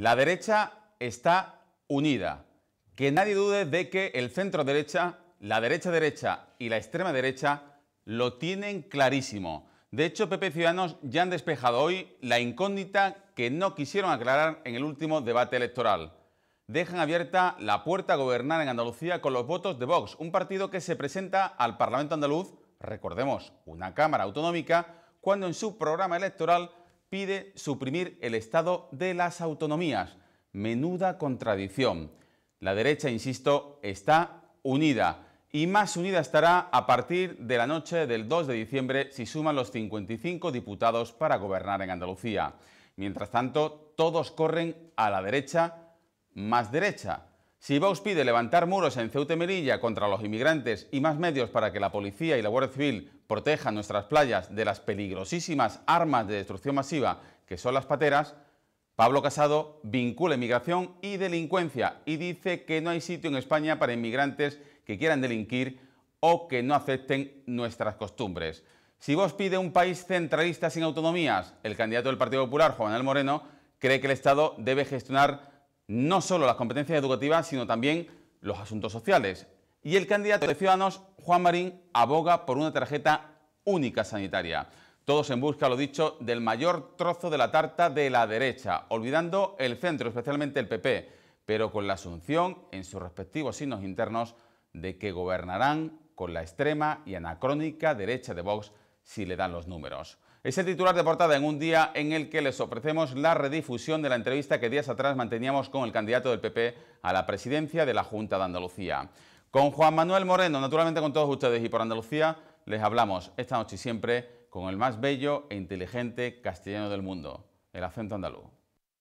La derecha está unida. Que nadie dude de que el centro derecha, la derecha derecha y la extrema derecha lo tienen clarísimo. De hecho, PP Ciudadanos ya han despejado hoy la incógnita que no quisieron aclarar en el último debate electoral. Dejan abierta la puerta a gobernar en Andalucía con los votos de Vox, un partido que se presenta al Parlamento andaluz, recordemos, una Cámara autonómica, cuando en su programa electoral pide suprimir el Estado de las autonomías. Menuda contradicción. La derecha, insisto, está unida y más unida estará a partir de la noche del 2 de diciembre si suman los 55 diputados para gobernar en Andalucía. Mientras tanto, todos corren a la derecha más derecha. Si Vox pide levantar muros en Ceuta y Melilla contra los inmigrantes y más medios para que la policía y la Guardia Civil protejan nuestras playas de las peligrosísimas armas de destrucción masiva que son las pateras, Pablo Casado vincula inmigración y delincuencia y dice que no hay sitio en España para inmigrantes que quieran delinquir o que no acepten nuestras costumbres. Si Vox pide un país centralista sin autonomías, el candidato del Partido Popular, Juan Moreno, cree que el Estado debe gestionar no solo las competencias educativas, sino también los asuntos sociales. Y el candidato de Ciudadanos, Juan Marín, aboga por una tarjeta única sanitaria. Todos en busca, lo dicho, del mayor trozo de la tarta de la derecha, olvidando el centro, especialmente el PP, pero con la asunción en sus respectivos signos internos de que gobernarán con la extrema y anacrónica derecha de Vox si le dan los números. Es el titular de portada en un día en el que les ofrecemos la redifusión de la entrevista que días atrás manteníamos con el candidato del PP a la presidencia de la Junta de Andalucía. Con Juan Manuel Moreno, naturalmente con todos ustedes y por Andalucía, les hablamos esta noche y siempre con el más bello e inteligente castellano del mundo, el acento andaluz.